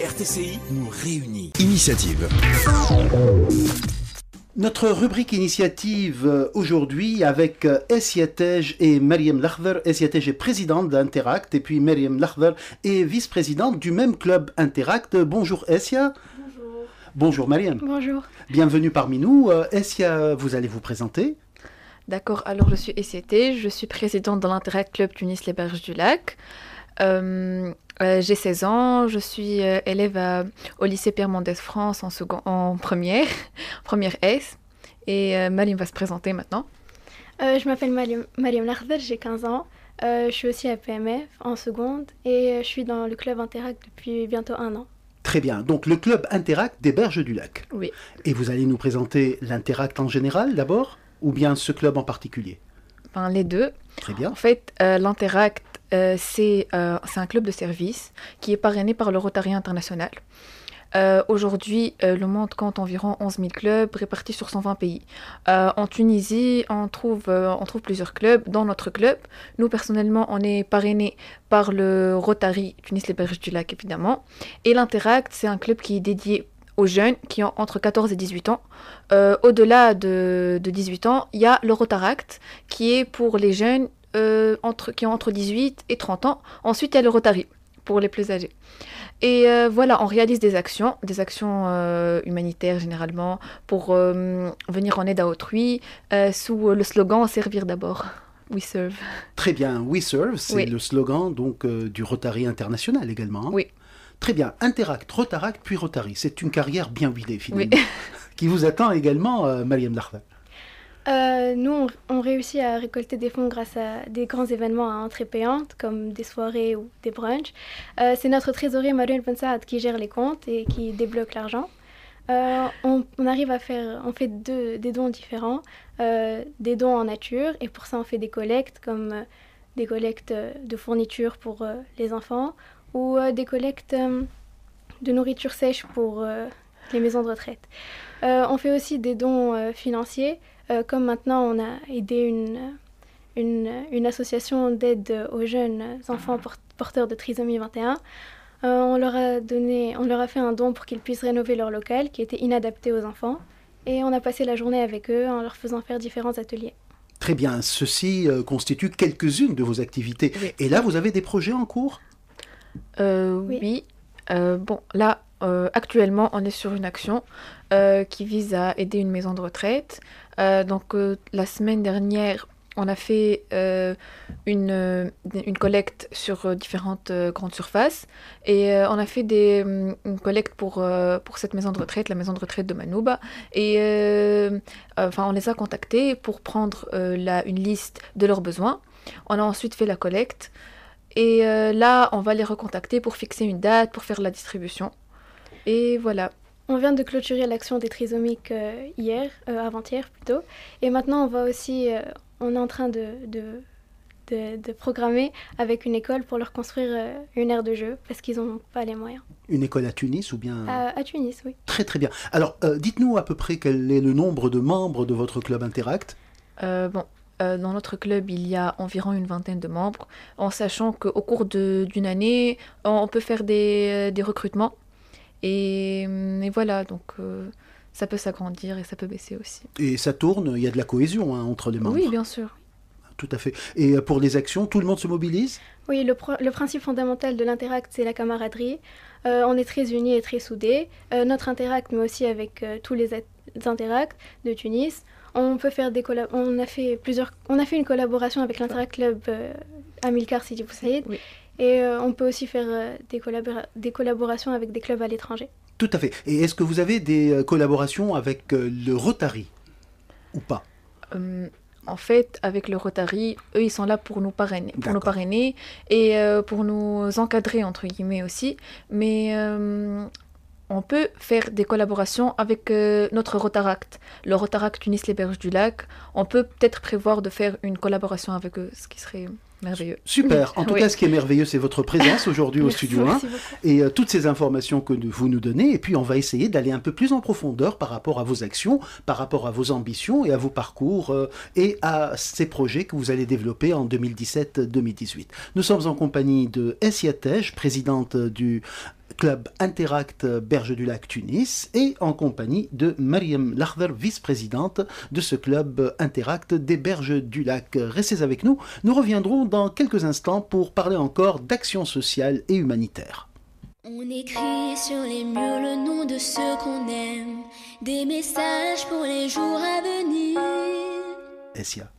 RTCI nous réunit. Initiative. Notre rubrique initiative euh, aujourd'hui avec euh, Essiatej et Mariam Lachver. Essiatej est présidente d'Interact et puis Mariam Lachver est vice-présidente du même club Interact. Bonjour Essia. Bonjour. Bonjour Mariam. Bonjour. Bienvenue parmi nous. Euh, Essia, vous allez vous présenter. D'accord, alors je suis Essiatej, je suis présidente de l'Interact Club Tunis-les-Berges du Lac. Euh, j'ai 16 ans, je suis euh, élève euh, au lycée Pierre Mendès France en, second, en première, première S. Et Malim va se présenter maintenant. je m'appelle Mariam, Mariam j'ai 15 ans. je suis aussi à PMF en seconde et je suis dans le club Interact depuis bientôt un an. Très bien. Donc le club Interact des Berges du Lac. Oui. Et vous allez nous présenter l'Interact en général d'abord ou bien ce club en particulier ben, Les deux. Très bien. En fait, l'Interact euh, euh, c'est un club de service qui est parrainé par le Rotary International. Euh, aujourd'hui, le monde compte environ 11 000 clubs répartis sur 120 pays. en Tunisie, on trouve, plusieurs clubs. Dans notre club, nous personnellement, on est parrainé par le Rotary Tunis les Berges du Lac, évidemment. Et l'Interact, c'est un club qui est dédié aux jeunes qui ont entre 14 et 18 ans. Au-delà de, de, 18 ans, il y a le Rotaract qui est pour les jeunes euh, entre, qui ont entre 18 et 30 ans. Ensuite, il y a le Rotary pour les plus âgés. Et euh, voilà, on réalise des actions, des actions euh, humanitaires généralement, pour venir en aide à autrui, sous le slogan Servir d'abord. We serve. Très bien, We serve, c'est le slogan donc du Rotary international également. Hein. Oui. Très bien, Interact, Rotaract, puis Rotary. C'est une carrière bien huilée finalement. qui vous attend également, Mariam Darfa. Euh, nous, on, réussit à récolter des fonds grâce à des grands événements à hein, entrée payante, comme des soirées ou des brunchs. Euh, c'est notre trésorier Manuel Bensaad qui gère les comptes et qui débloque l'argent. Euh, on, arrive à faire, on fait des dons différents, des dons en nature, et pour ça on fait des collectes comme des collectes de fournitures pour les enfants ou des collectes de nourriture sèche pour les maisons de retraite. on fait aussi des dons financiers euh, comme maintenant, on a aidé une, une, association d'aide aux jeunes enfants ah. porteurs de trisomie 21. Euh, on, leur a donné, on leur a fait un don pour qu'ils puissent rénover leur local qui était inadapté aux enfants. Et on a passé la journée avec eux en leur faisant faire différents ateliers. Très bien, ceci euh, constitue quelques-unes de vos activités. Et là, vous avez des projets en cours Oui. bon, là, actuellement, on est sur une action qui vise à aider une maison de retraite euh, donc euh, la semaine dernière, on a fait euh, une, collecte sur différentes grandes surfaces et on a fait des, mm, une collecte pour, pour cette maison de retraite, la maison de retraite de Manuba. Et enfin, on les a contactés pour prendre la, une liste de leurs besoins. On a ensuite fait la collecte et là, on va les recontacter pour fixer une date, pour faire la distribution. Et voilà. On vient de clôturer l'action des trisomiques euh, hier, euh, avant-hier plutôt, et maintenant on va aussi, euh, on est en train de, de programmer avec une école pour leur construire une aire de jeu parce qu'ils n'ont pas les moyens. Une école à Tunis ou bien À Tunis, oui. Très très bien. Alors, dites-nous à peu près quel est le nombre de membres de votre club Interact Bon, dans notre club, il y a environ une vingtaine de membres, en sachant qu'au cours d'une année, on peut faire des recrutements euh, et, voilà, donc euh, ça peut s'agrandir et ça peut baisser aussi. Et ça tourne, il y a de la cohésion hein, entre les membres. Oui, bien sûr. Tout à fait. Et euh, pour les actions, tout le monde se mobilise Oui, le, principe fondamental de l'Interact, c'est la camaraderie. on est très unis et très soudés. notre Interact, mais aussi avec tous les Interacts de Tunis, on peut faire des on a fait plusieurs on a fait une collaboration avec l'Interact Club Amilcar Sidi Boussaïd oui. Et euh, on peut aussi faire euh, des, collaborations avec des clubs à l'étranger. Tout à fait. Et est-ce que vous avez des euh, collaborations avec le Rotary ou pas En fait, avec le Rotary, eux, ils sont là pour nous parrainer, pour nous parrainer et pour nous encadrer, entre guillemets aussi. Mais on peut faire des collaborations avec notre Rotaract, le Rotaract Tunis-les-Berges du Lac. On peut peut-être prévoir de faire une collaboration avec eux, ce qui serait Merveilleux. Super. En tout cas, ce qui est merveilleux, c'est votre présence aujourd'hui au Studio 1 hein. et euh, toutes ces informations que vous nous donnez. Et puis, on va essayer d'aller un peu plus en profondeur par rapport à vos actions, par rapport à vos ambitions et à vos parcours euh, et à ces projets que vous allez développer en 2017-2018. Nous sommes en compagnie de Essia présidente euh, du Club Interact Berges du Lac Tunis et en compagnie de Mariam Lachver, vice-présidente de ce club Interact des Berges du Lac. Restez avec nous, nous reviendrons dans quelques instants pour parler encore d'action sociale et humanitaire. On écrit sur les murs le nom de ceux qu'on aime, des messages pour les jours à venir. Essia.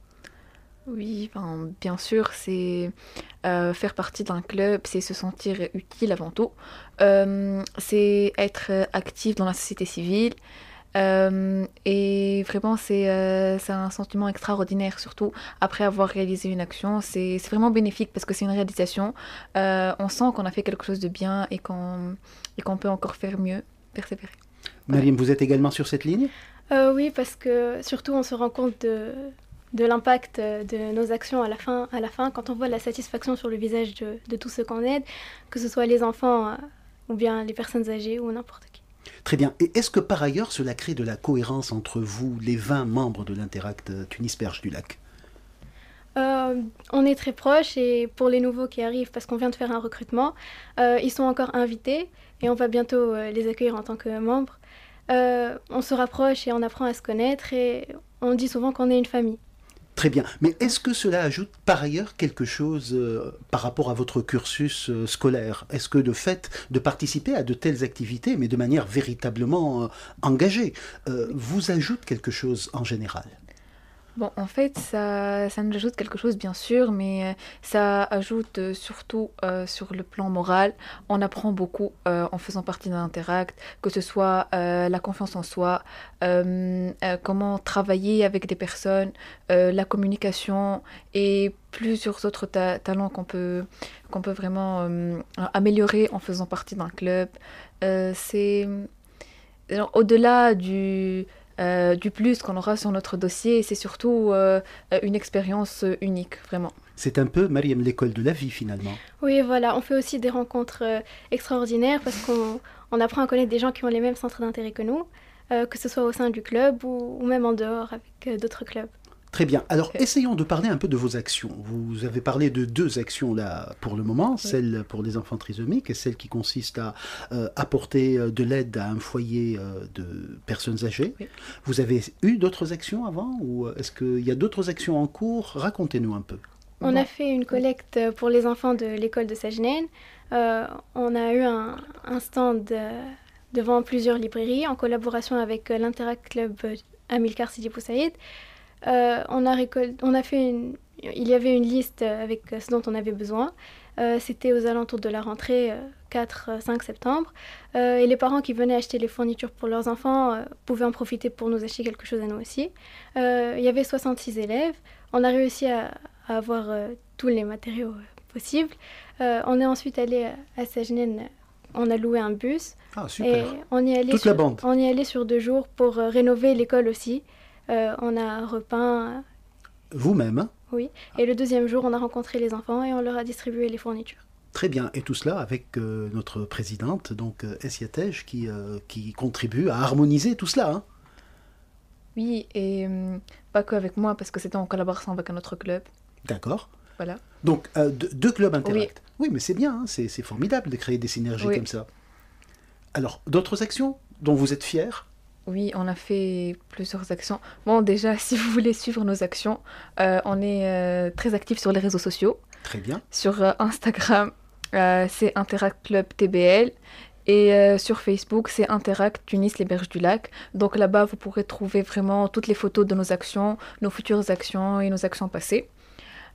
Oui, bien sûr, c'est euh, faire partie d'un club, c'est se sentir utile avant tout, euh, c'est être actif dans la société civile. Euh, et vraiment, c'est un sentiment extraordinaire, surtout après avoir réalisé une action. C'est vraiment bénéfique parce que c'est une réalisation. on sent qu'on a fait quelque chose de bien et qu'on peut encore faire mieux, persévérer. Marine, vous êtes également sur cette ligne Oui, parce que surtout, on se rend compte de de l'impact euh, de nos actions à la fin, à la fin quand on voit la satisfaction sur le visage de, tous ceux qu'on aide, que ce soit les enfants euh, ou bien les personnes âgées ou n'importe qui. Très bien. Et est-ce que par ailleurs cela crée de la cohérence entre vous, les 20 membres de l'Interact euh, Tunis-Perche du Lac on est très proches et pour les nouveaux qui arrivent, parce qu'on vient de faire un recrutement, ils sont encore invités et on va bientôt les accueillir en tant que membres. on se rapproche et on apprend à se connaître et on dit souvent qu'on est une famille. Très bien. Mais est-ce que cela ajoute par ailleurs quelque chose euh, par rapport à votre cursus euh, scolaire Est-ce que le fait de participer à de telles activités, mais de manière véritablement euh, engagée, vous ajoute quelque chose en général Bon, en fait, ça, ça nous ajoute quelque chose, bien sûr, mais euh, ça ajoute euh, surtout euh, sur le plan moral. On apprend beaucoup en faisant partie d'un interact, que ce soit la confiance en soi, comment travailler avec des personnes, la communication et plusieurs autres talents qu'on peut, qu'on peut vraiment améliorer en faisant partie d'un club. C'est au-delà du euh, du plus qu'on aura sur notre dossier. C'est surtout euh, une expérience euh, unique, vraiment. C'est un peu, Mariam, l'école de la vie finalement. Oui, voilà, on fait aussi des rencontres extraordinaires parce qu'on apprend à connaître des gens qui ont les mêmes centres d'intérêt que nous, que ce soit au sein du club ou même en dehors avec d'autres clubs. Très bien. Alors, essayons de parler un peu de vos actions. Vous avez parlé de deux actions là pour le moment, celle pour les enfants trisomiques et celle qui consiste à euh, apporter euh, de l'aide à un foyer euh, de personnes âgées. Vous avez eu d'autres actions avant ou est-ce qu'il y a d'autres actions en cours Racontez-nous un peu. On a fait une collecte pour les enfants de l'école de Sagenène. on a eu un, un stand devant plusieurs librairies en collaboration avec l'Interact Club Amilcar Sidi Poussaïd. Euh, on, a fait une... Il y avait une liste avec ce dont on avait besoin. Euh, c'était aux alentours de la rentrée 4-5 euh, septembre. et les parents qui venaient acheter les fournitures pour leurs enfants pouvaient en profiter pour nous acheter quelque chose à nous aussi. il y avait 66 élèves. On a réussi à, avoir tous les matériaux possibles. on est ensuite allé à Sagenen, on a loué un bus. Ah, et on y allait Toute sur, On y sur deux jours pour rénover l'école aussi. Euh, on a repeint. Euh, Vous-même hein Oui. Et le deuxième jour, on a rencontré les enfants et on leur a distribué les fournitures. Très bien, et tout cela avec euh, notre présidente, donc Essiatej, qui, contribue à harmoniser tout cela. Hein oui, et pas que avec moi, parce que c'était en collaboration avec un autre club. D'accord. Voilà. Donc deux clubs interactifs Oui. mais c'est bien, hein, c'est formidable de créer des synergies comme ça. Alors, d'autres actions dont vous êtes fiers oui, on a fait plusieurs actions. Bon, déjà, si vous voulez suivre nos actions, euh, on est euh, très actifs sur les réseaux sociaux. Très bien. Sur euh, Instagram, c'est Interact Club TBL. Et sur Facebook, c'est Interact Tunis les berges du lac. Donc là-bas, vous pourrez trouver vraiment toutes les photos de nos actions, nos futures actions et nos actions passées.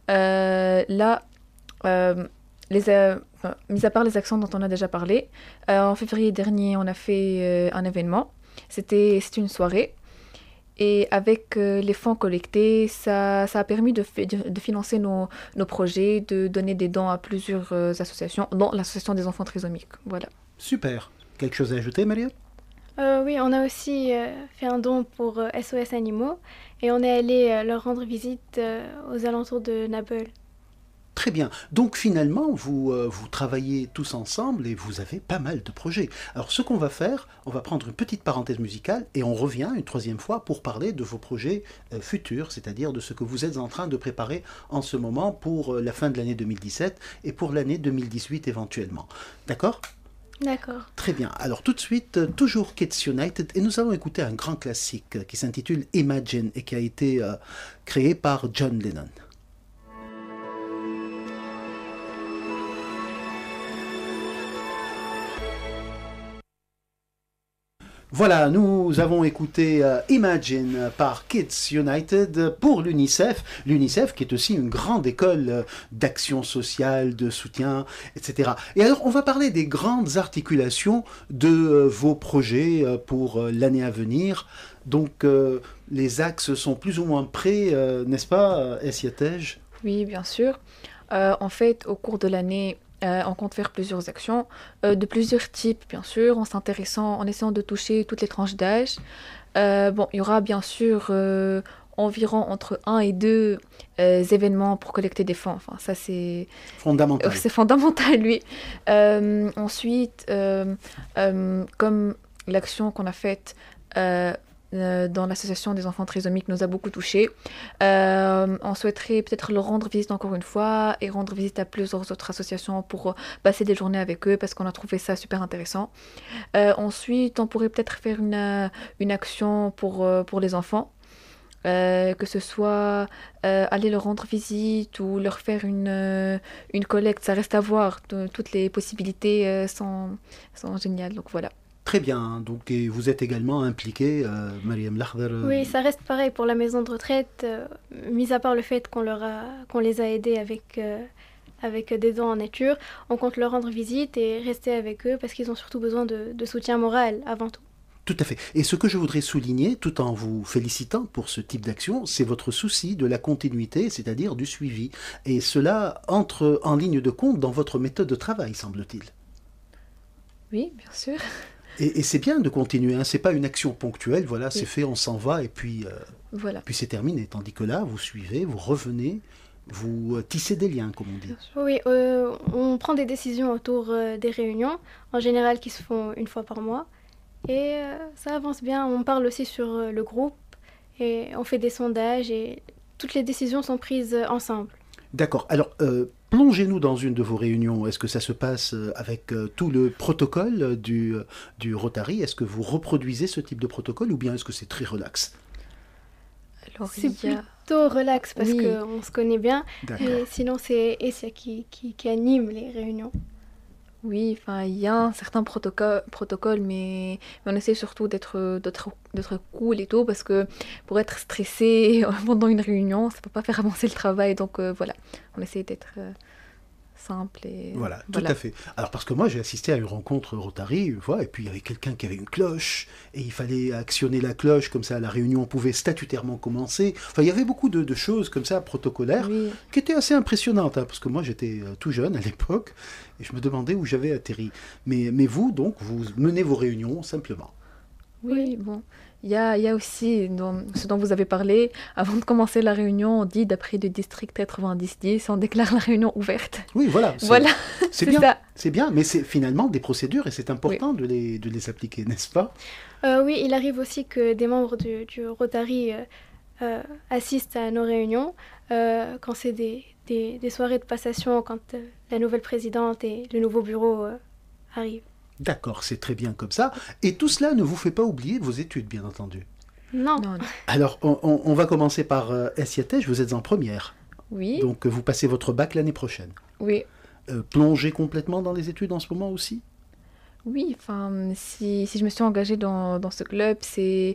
là, les, mis à part les actions dont on a déjà parlé, en février dernier, on a fait un événement c'était une soirée. Et avec euh, les fonds collectés, ça, a permis de, financer nos, projets, de donner des dons à plusieurs euh, associations, dont l'association des enfants trisomiques. Voilà. Super. Quelque chose à ajouter, Maria euh, Oui, on a aussi fait un don pour SOS Animaux et on est allé leur rendre visite aux alentours de Naples. Très bien. Donc finalement, vous, euh, vous travaillez tous ensemble et vous avez pas mal de projets. Alors ce qu'on va faire, on va prendre une petite parenthèse musicale et on revient une troisième fois pour parler de vos projets euh, futurs, c'est-à-dire de ce que vous êtes en train de préparer en ce moment pour euh, la fin de l'année 2017 et pour l'année 2018 éventuellement. D'accord D'accord. Très bien. Alors tout de suite, toujours Kids United, et nous allons écouter un grand classique qui s'intitule Imagine et qui a été créé par John Lennon. Voilà, nous avons écouté euh, Imagine par Kids United pour l'UNICEF. L'UNICEF qui est aussi une grande école euh, d'action sociale, de soutien, etc. Et alors, on va parler des grandes articulations de euh, vos projets pour l'année à venir. Donc, les axes sont plus ou moins prêts, n'est-ce pas, Essiatej Oui, bien sûr. en fait, au cours de l'année, euh, on compte faire plusieurs actions euh, de plusieurs types, bien sûr, en s'intéressant, en essayant de toucher toutes les tranches d'âge. Euh, bon, il y aura bien sûr environ entre un et deux événements pour collecter des fonds. Enfin, ça c'est fondamental. c'est fondamental, lui. ensuite, comme l'action qu'on a faite euh, dans l'association des enfants trisomiques nous a beaucoup touchés. Euh, on souhaiterait peut-être leur rendre visite encore une fois et rendre visite à plusieurs autres associations pour euh, passer des journées avec eux parce qu'on a trouvé ça super intéressant. ensuite, on pourrait peut-être faire une, une action pour, pour les enfants. que ce soit aller leur rendre visite ou leur faire une, une collecte, ça reste à voir. Toutes les possibilités sont, sont géniales. Donc voilà. Très bien, donc et vous êtes également impliquée, euh, Mariam Lahdar. Euh, oui, ça reste pareil pour la maison de retraite, euh, mis à part le fait qu'on qu'on les a aidés avec, euh, avec des dons en nature, on compte leur rendre visite et rester avec eux parce qu'ils ont surtout besoin de soutien moral avant tout. Tout à fait. Et ce que je voudrais souligner, tout en vous félicitant pour ce type d'action, c'est votre souci de la continuité, c'est-à-dire du suivi. Et cela entre en ligne de compte dans votre méthode de travail, semble-t-il. Oui, bien sûr. Et, c'est bien de continuer, hein. c'est pas une action ponctuelle, voilà, c'est fait, on s'en va et puis, euh, voilà. puis c'est terminé. Tandis que là, vous suivez, vous revenez, vous euh, tissez des liens, comme on dit. Oui, euh, on prend des décisions autour des réunions, en général qui se font une fois par mois. Et ça avance bien, on parle aussi sur le groupe et on fait des sondages et toutes les décisions sont prises ensemble. D'accord. Alors, Plongez-nous dans une de vos réunions. Est-ce que ça se passe euh, avec euh, tout le protocole euh, du, Rotary Est-ce que vous reproduisez ce type de protocole ou bien est-ce que c'est très relax c'est plutôt relax parce que qu'on se connaît bien. sinon, c'est Essia qui, anime les réunions. Oui, enfin, il y a un certain protocole, mais, on essaie surtout d'être, cool et tout, parce que pour être stressé pendant une réunion, ça peut pas faire avancer le travail. Donc euh, voilà, on essaie d'être, euh, euh, voilà, tout à fait. Alors, parce que moi, j'ai assisté à une rencontre Rotary une fois, et puis il y avait quelqu'un qui avait une cloche, et il fallait actionner la cloche, comme ça, la réunion, pouvait statutairement commencer. Enfin, il y avait beaucoup de, choses comme ça, protocolaires, qui étaient assez impressionnantes, hein, parce que moi, j'étais euh, tout jeune à l'époque, et je me demandais où j'avais atterri. Mais, mais vous, donc, vous menez vos réunions simplement. Oui, bon. Il y a, aussi ce dont vous avez parlé, avant de commencer la réunion, on dit d'après le district 90-10, on déclare la réunion ouverte. Oui, voilà. C'est, voilà, c'est, bien. C'est bien, mais c'est finalement des procédures et c'est important de, les, de, les, appliquer, n'est-ce pas euh, Oui, il arrive aussi que des membres du, Rotary euh, euh, assistent à nos réunions quand c'est des, des, des, soirées de passation, quand la nouvelle présidente et le nouveau bureau arrivent. D'accord, c'est très bien comme ça. Et tout cela ne vous fait pas oublier vos études, bien entendu. Non. Alors, on, va commencer par euh, Vous êtes en première. Oui. Donc, euh, vous passez votre bac l'année prochaine. Oui. Euh, plongez complètement dans les études en ce moment aussi oui, enfin, si, je me suis engagée dans, ce club, c'est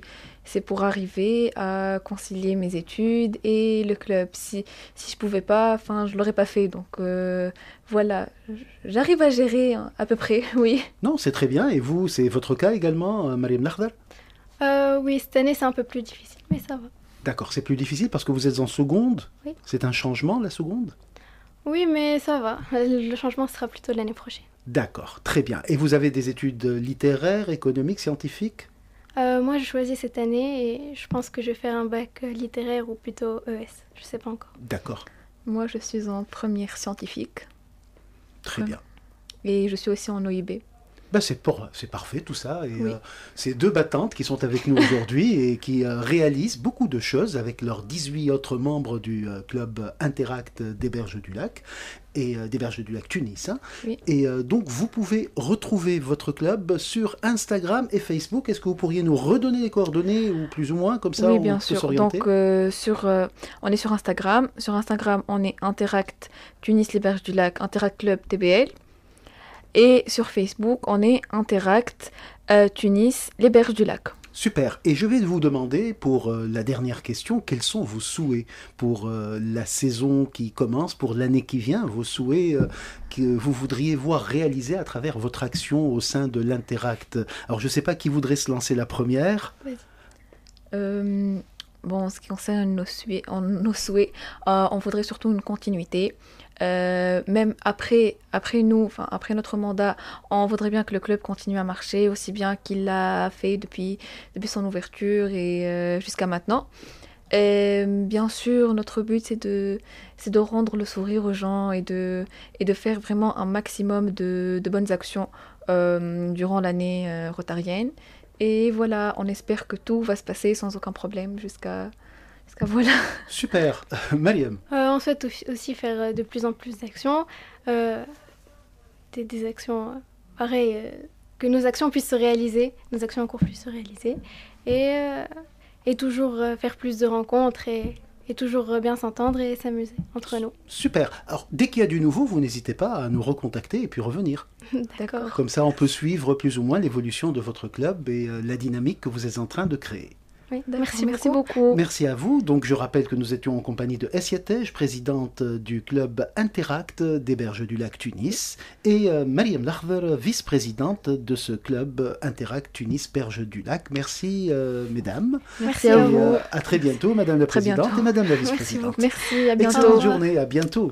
pour arriver à concilier mes études et le club. Si, je je pouvais pas, enfin, je l'aurais pas fait. Donc euh, voilà, j'arrive à gérer hein, à peu près, oui. Non, c'est très bien. Et vous, c'est votre cas également, euh, Mariam Nardal euh, Oui, cette année, c'est un peu plus difficile, mais ça va. D'accord, c'est plus difficile parce que vous êtes en seconde. Oui. C'est un changement, la seconde oui, mais ça va. Le changement sera plutôt l'année prochaine. D'accord, très bien. Et vous avez des études littéraires, économiques, scientifiques euh, Moi, je choisis cette année et je pense que je vais faire un bac littéraire ou plutôt ES. Je ne sais pas encore. D'accord. Moi, je suis en première scientifique. Très bien. Et je suis aussi en OIB. Bah, c'est, c'est parfait tout ça. Et euh, ces deux battantes qui sont avec nous aujourd'hui et qui euh, réalisent beaucoup de choses avec leurs 18 autres membres du euh, club Interact des Berges du Lac et des Berges du Lac Tunis. Hein. Et donc vous pouvez retrouver votre club sur Instagram et Facebook. Est-ce que vous pourriez nous redonner les coordonnées ou plus ou moins comme ça oui, bien sûr. Donc sur, on est sur Instagram. Sur Instagram on est Interact Tunis les Berges du Lac Interact Club TBL. Et sur Facebook, on est Interact euh, Tunis, les berges du lac. Super. Et je vais vous demander pour euh, la dernière question, quels sont vos souhaits pour euh, la saison qui commence, pour l'année qui vient, vos souhaits que vous voudriez voir réalisés à travers votre action au sein de l'Interact Alors je ne sais pas qui voudrait se lancer la première. bon, en ce qui concerne nos nos souhaits on voudrait surtout une continuité. Euh, même après, après nous, enfin après notre mandat, on voudrait bien que le club continue à marcher aussi bien qu'il l'a fait depuis, depuis son ouverture et euh, jusqu'à maintenant. Et euh, bien sûr, notre but, c'est de, de rendre le sourire aux gens et de, et de faire vraiment un maximum de, de bonnes actions durant l'année rotarienne. Et voilà, on espère que tout va se passer sans aucun problème jusqu'à jusqu'à voilà. Super, Mariam on souhaite aussi faire euh, de plus en plus d'actions, euh, des, actions euh, pareilles, que nos actions puissent se réaliser, nos actions en cours puissent se réaliser, et, toujours faire plus de rencontres et, et toujours bien s'entendre et s'amuser entre nous. Super. Alors, dès qu'il y a du nouveau, vous n'hésitez pas à nous recontacter et puis revenir. D'accord. Comme ça, on peut suivre plus ou moins l'évolution de votre club et la dynamique que vous êtes en train de créer merci, merci beaucoup. Merci à vous. Donc, je rappelle que nous étions en compagnie de Essiatej, présidente du club Interact des Berges du Lac Tunis, et euh, Mariam Lahver, vice-présidente de ce club Interact Tunis Berges du Lac. Merci, euh, mesdames. Merci à vous. Euh, à très bientôt, Madame la Présidente et Madame la Vice-présidente. Merci, merci, à bientôt. Excellente journée, à bientôt.